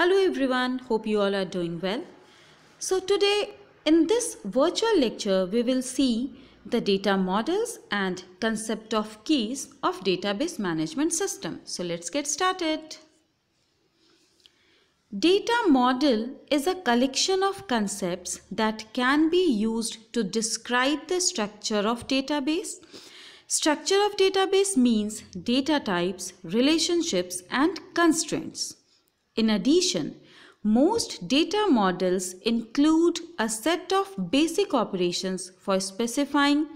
Hello everyone, hope you all are doing well. So today in this virtual lecture we will see the data models and concept of keys of database management system. So let's get started. Data model is a collection of concepts that can be used to describe the structure of database. Structure of database means data types, relationships and constraints. In addition, most data models include a set of basic operations for specifying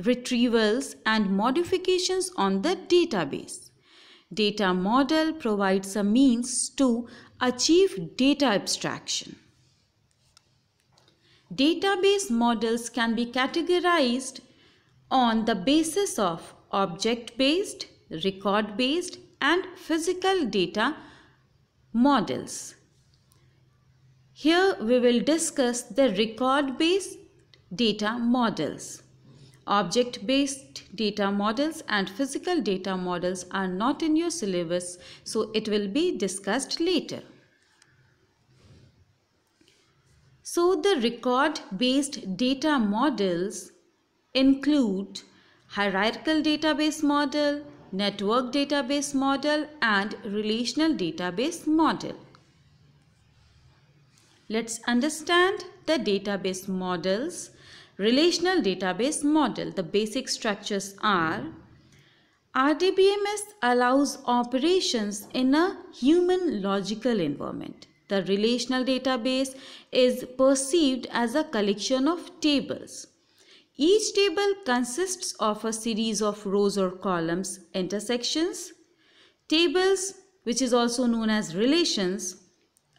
retrievals and modifications on the database. Data model provides a means to achieve data abstraction. Database models can be categorized on the basis of object-based, record-based and physical data models. Here we will discuss the record-based data models. Object-based data models and physical data models are not in your syllabus, so it will be discussed later. So the record-based data models include hierarchical database model, network database model and relational database model. Let's understand the database models. Relational database model. The basic structures are RDBMS allows operations in a human logical environment. The relational database is perceived as a collection of tables. Each table consists of a series of rows or columns, intersections. Tables, which is also known as relations,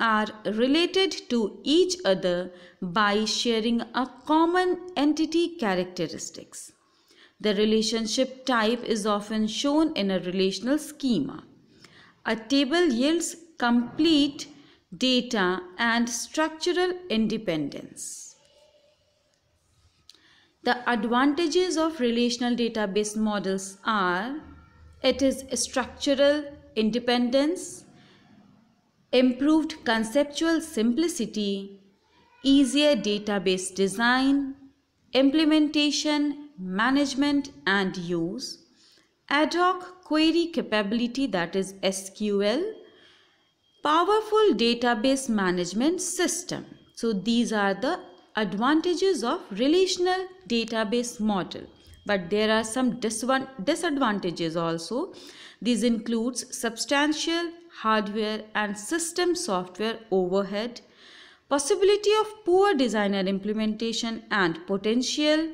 are related to each other by sharing a common entity characteristics. The relationship type is often shown in a relational schema. A table yields complete data and structural independence. The advantages of relational database models are it is structural independence, improved conceptual simplicity, easier database design, implementation, management and use, ad hoc query capability that is SQL, powerful database management system. So these are the advantages of relational database model but there are some disadvantages also these includes substantial hardware and system software overhead possibility of poor designer implementation and potential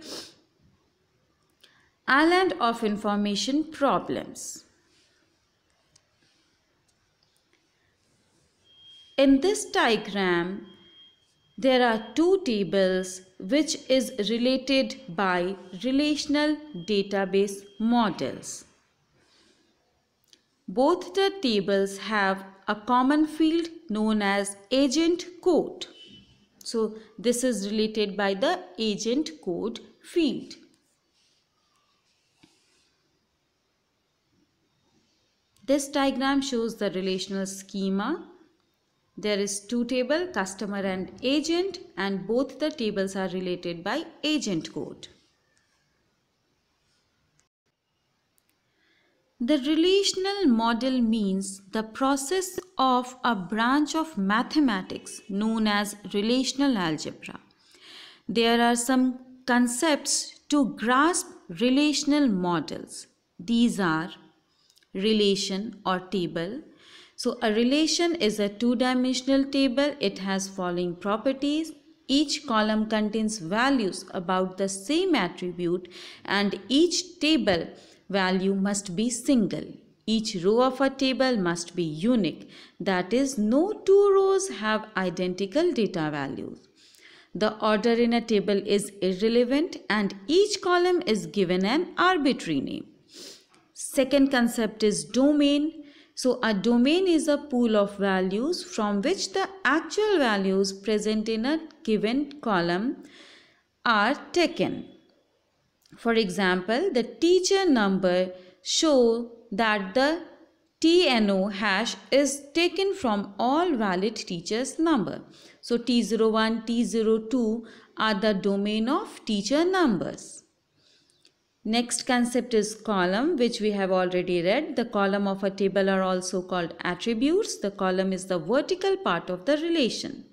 island of information problems in this diagram there are two tables which is related by relational database models. Both the tables have a common field known as agent code. So this is related by the agent code field. This diagram shows the relational schema there is two table, customer and agent and both the tables are related by agent code. The relational model means the process of a branch of mathematics known as relational algebra. There are some concepts to grasp relational models. These are relation or table, so a relation is a two-dimensional table. It has following properties. Each column contains values about the same attribute and each table value must be single. Each row of a table must be unique. That is, no two rows have identical data values. The order in a table is irrelevant and each column is given an arbitrary name. Second concept is domain. So a domain is a pool of values from which the actual values present in a given column are taken. For example, the teacher number show that the TNO hash is taken from all valid teachers number. So T01, T02 are the domain of teacher numbers. Next concept is column which we have already read. The column of a table are also called attributes. The column is the vertical part of the relation.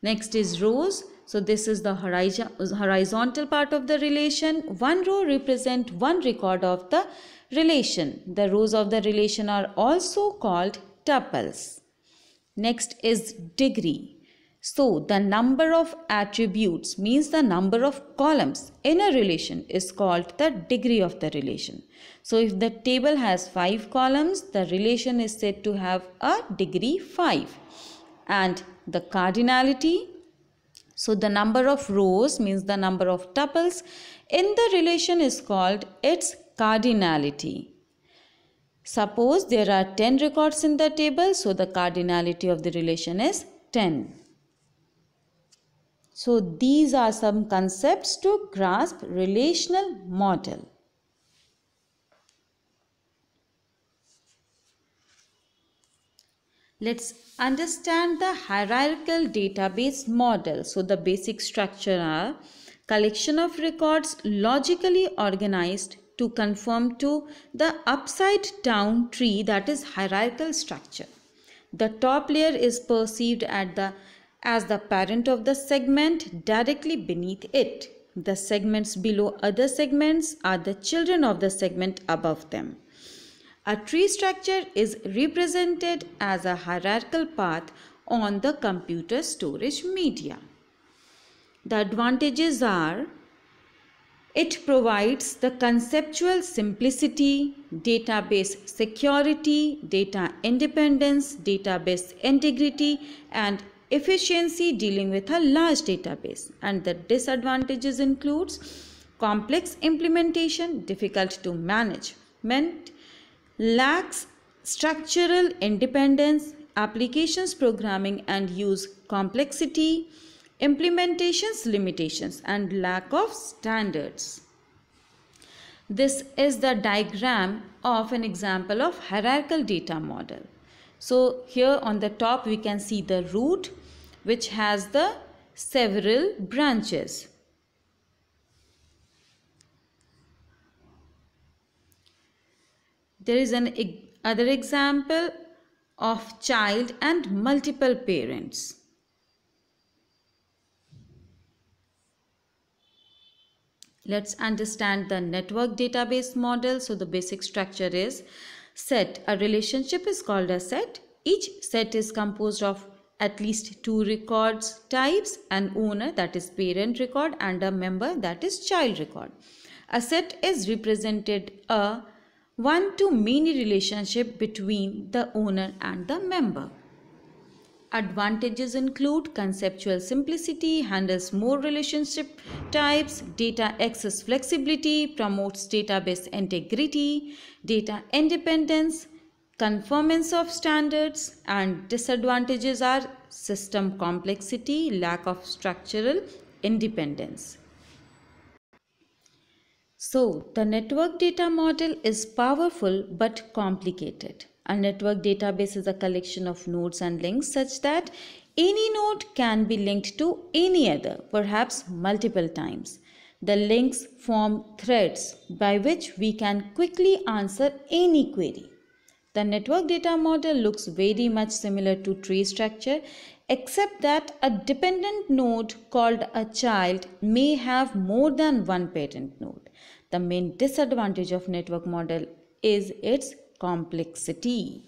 Next is rows. So this is the horizontal part of the relation. One row represent one record of the relation. The rows of the relation are also called tuples. Next is degree. So the number of attributes means the number of columns in a relation is called the degree of the relation. So if the table has 5 columns, the relation is said to have a degree 5. And the cardinality, so the number of rows means the number of tuples in the relation is called its cardinality. Suppose there are 10 records in the table, so the cardinality of the relation is 10. So these are some concepts to grasp relational model. Let's understand the hierarchical database model. So the basic structure are collection of records logically organized to conform to the upside down tree that is hierarchical structure. The top layer is perceived at the as the parent of the segment directly beneath it. The segments below other segments are the children of the segment above them. A tree structure is represented as a hierarchical path on the computer storage media. The advantages are it provides the conceptual simplicity, database security, data independence, database integrity, and efficiency dealing with a large database and the disadvantages includes complex implementation, difficult to manage, meant lacks structural independence, applications programming and use complexity, implementations limitations and lack of standards. This is the diagram of an example of hierarchical data model. So here on the top we can see the root which has the several branches. There is an other example of child and multiple parents. Let's understand the network database model. So the basic structure is set. A relationship is called a set. Each set is composed of at least two records types, an owner that is parent record and a member that is child record. A set is represented a one to many relationship between the owner and the member. Advantages include conceptual simplicity, handles more relationship types, data access flexibility, promotes database integrity, data independence, conformance of standards and disadvantages are system complexity, lack of structural independence. So, the network data model is powerful but complicated. A network database is a collection of nodes and links such that any node can be linked to any other, perhaps multiple times. The links form threads by which we can quickly answer any query. The network data model looks very much similar to tree structure except that a dependent node called a child may have more than one parent node. The main disadvantage of network model is its complexity.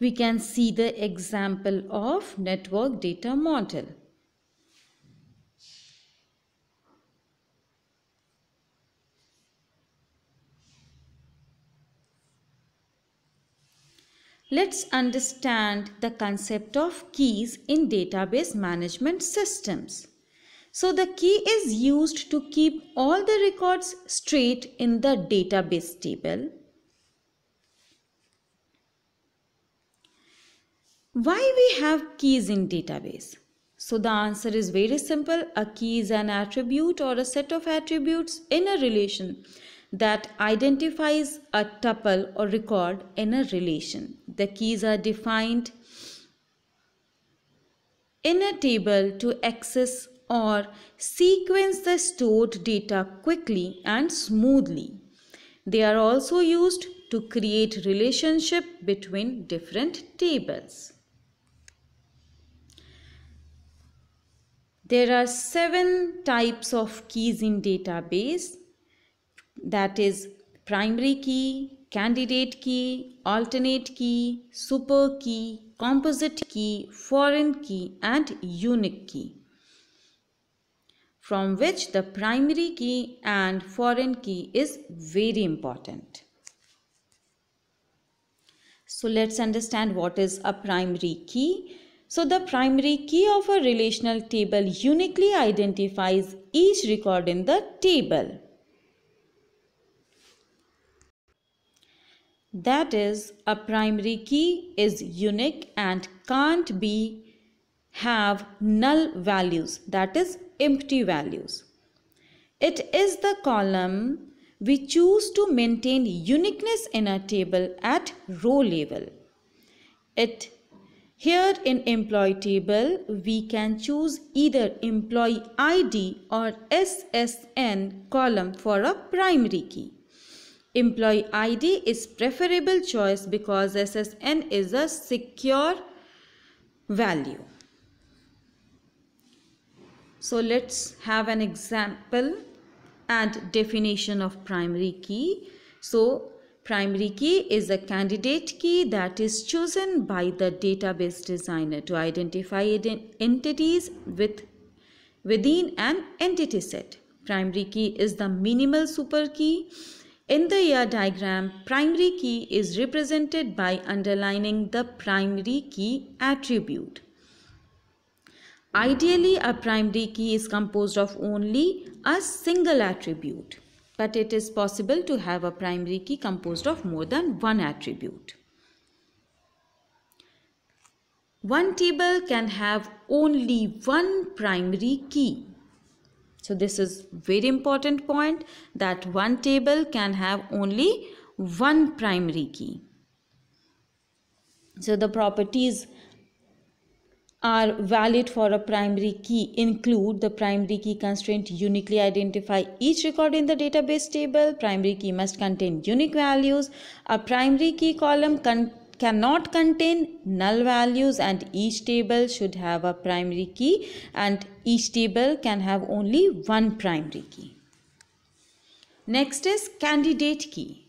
We can see the example of network data model. Let's understand the concept of keys in database management systems. So the key is used to keep all the records straight in the database table. Why we have keys in database? So the answer is very simple. A key is an attribute or a set of attributes in a relation that identifies a tuple or record in a relation. The keys are defined in a table to access or sequence the stored data quickly and smoothly. They are also used to create relationship between different tables. There are seven types of keys in database that is primary key, candidate key, alternate key, super key, composite key, foreign key and unique key from which the primary key and foreign key is very important. So let's understand what is a primary key. So the primary key of a relational table uniquely identifies each record in the table. That is, a primary key is unique and can't be have null values that is empty values. It is the column we choose to maintain uniqueness in a table at row level. It here in employee table, we can choose either employee ID or SSN column for a primary key. Employee ID is preferable choice because SSN is a secure value. So let's have an example and definition of primary key. So primary key is a candidate key that is chosen by the database designer to identify entities with within an entity set. Primary key is the minimal super key. In the year diagram, primary key is represented by underlining the primary key attribute. Ideally, a primary key is composed of only a single attribute, but it is possible to have a primary key composed of more than one attribute. One table can have only one primary key. So this is very important point that one table can have only one primary key. So the properties are valid for a primary key include the primary key constraint uniquely identify each record in the database table. Primary key must contain unique values. A primary key column con cannot contain null values and each table should have a primary key and each table can have only one primary key. Next is candidate key.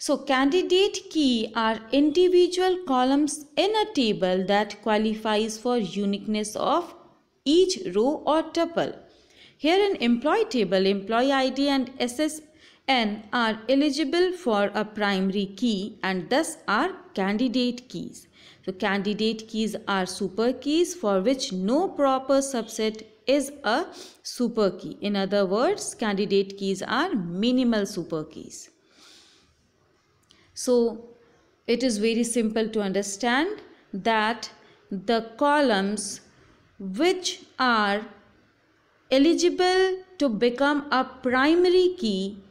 So candidate key are individual columns in a table that qualifies for uniqueness of each row or tuple. Here in employee table, employee ID and SSN are eligible for a primary key and thus are candidate keys. So candidate keys are super keys for which no proper subset is a super key. In other words, candidate keys are minimal super keys. So it is very simple to understand that the columns which are eligible to become a primary key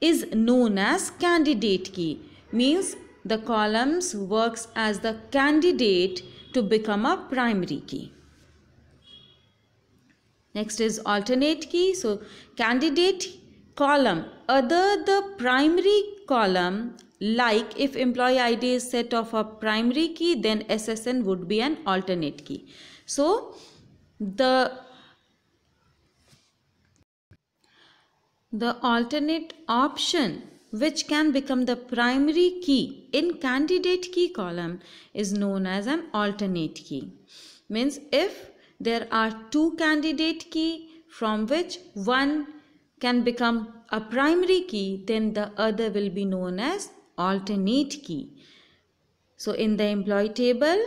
is known as candidate key means the columns works as the candidate to become a primary key next is alternate key so candidate column other the primary column like if employee ID is set of a primary key then SSN would be an alternate key. So the the alternate option which can become the primary key in candidate key column is known as an alternate key. Means if there are two candidate key from which one can become a primary key then the other will be known as alternate key. So in the employee table,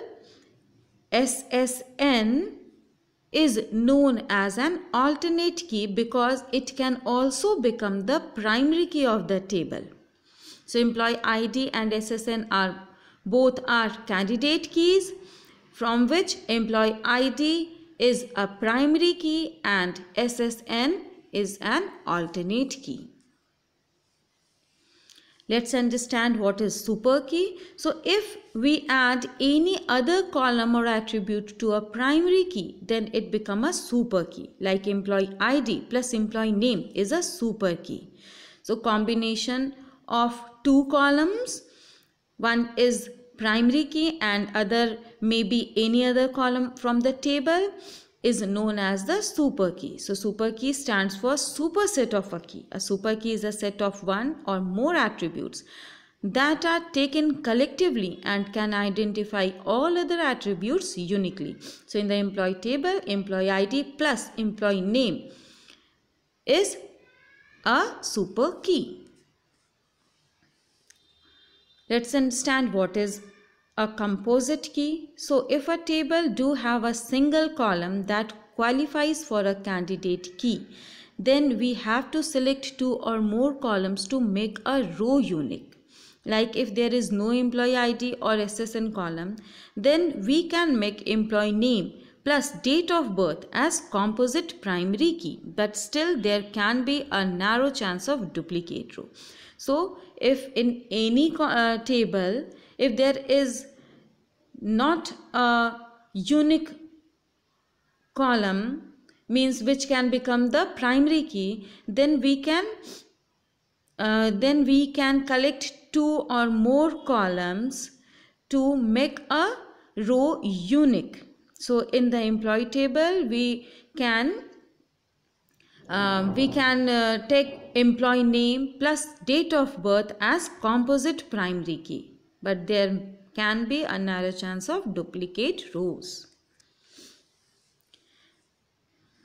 SSN is known as an alternate key because it can also become the primary key of the table. So employee ID and SSN are both are candidate keys from which employee ID is a primary key and SSN is an alternate key. Let's understand what is super key. So if we add any other column or attribute to a primary key, then it becomes a super key. Like employee ID plus employee name is a super key. So combination of two columns, one is primary key and other may be any other column from the table is known as the super key. So super key stands for superset of a key. A super key is a set of one or more attributes that are taken collectively and can identify all other attributes uniquely. So in the employee table, employee ID plus employee name is a super key. Let's understand what is a composite key. So if a table do have a single column that qualifies for a candidate key, then we have to select two or more columns to make a row unique. Like if there is no employee ID or SSN column, then we can make employee name plus date of birth as composite primary key but still there can be a narrow chance of duplicate row. So if in any uh, table if there is not a unique column means which can become the primary key then we can uh, then we can collect two or more columns to make a row unique so in the employee table we can uh, we can uh, take employee name plus date of birth as composite primary key but there can be a narrow chance of duplicate rows.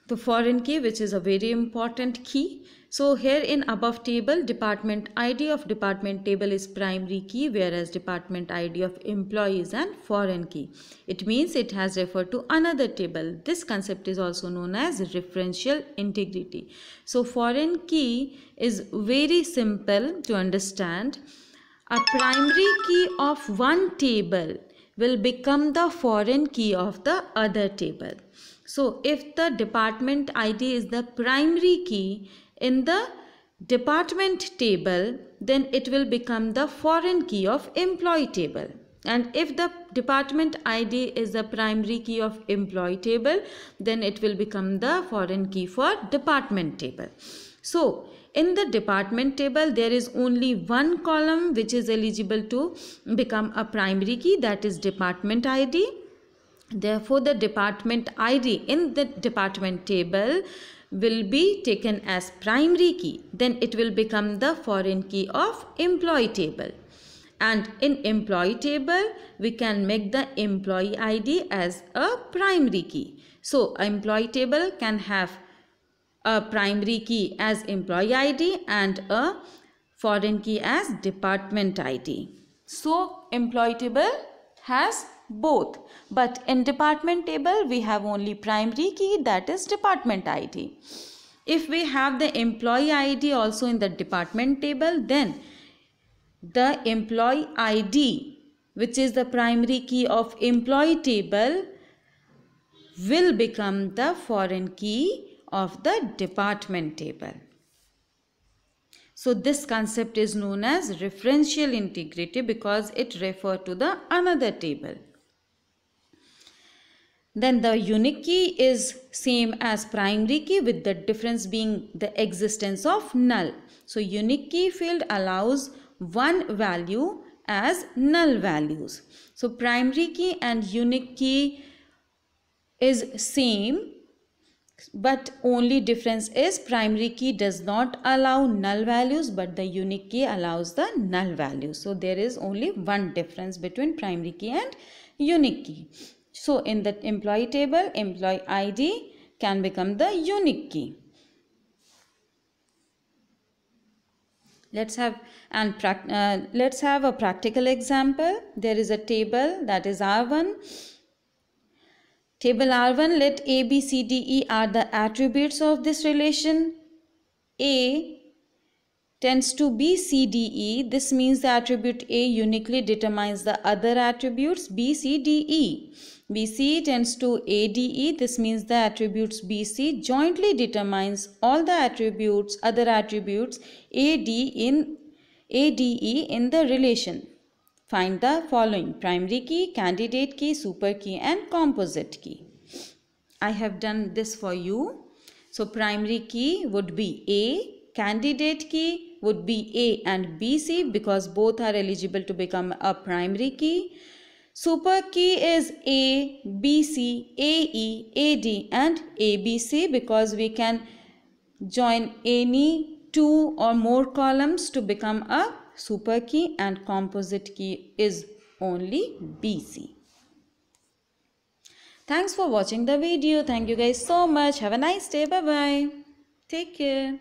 The foreign key which is a very important key. So here in above table department ID of department table is primary key whereas department ID of employee is an foreign key. It means it has referred to another table. This concept is also known as referential integrity. So foreign key is very simple to understand a primary key of one table will become the foreign key of the other table. So if the department ID is the primary key in the department table, then it will become the foreign key of employee table. And if the department ID is the primary key of employee table, then it will become the foreign key for department table. So in the department table there is only one column which is eligible to become a primary key that is department id therefore the department id in the department table will be taken as primary key then it will become the foreign key of employee table and in employee table we can make the employee id as a primary key so employee table can have a primary key as employee ID and a foreign key as department ID. So employee table has both but in department table we have only primary key that is department ID. If we have the employee ID also in the department table then the employee ID which is the primary key of employee table will become the foreign key of the department table. So this concept is known as referential integrity because it refers to the another table. Then the unique key is same as primary key with the difference being the existence of null. So unique key field allows one value as null values. So primary key and unique key is same but only difference is primary key does not allow null values but the unique key allows the null value so there is only one difference between primary key and unique key so in the employee table employee id can become the unique key let's have and uh, let's have a practical example there is a table that is r1 Table R1 let A, B, C, D, E are the attributes of this relation. A tends to B, C, D, E. This means the attribute A uniquely determines the other attributes B, C, D, E. B, C tends to A, D, E. This means the attributes B, C jointly determines all the attributes, other attributes A, D in A, D, E in the relation. Find the following primary key, candidate key, super key and composite key. I have done this for you. So primary key would be A, candidate key would be A and BC because both are eligible to become a primary key. Super key is A, BC, AE, AD and ABC because we can join any two or more columns to become a super key and composite key is only BC. Thanks for watching the video. Thank you guys so much. Have a nice day. Bye-bye. Take care.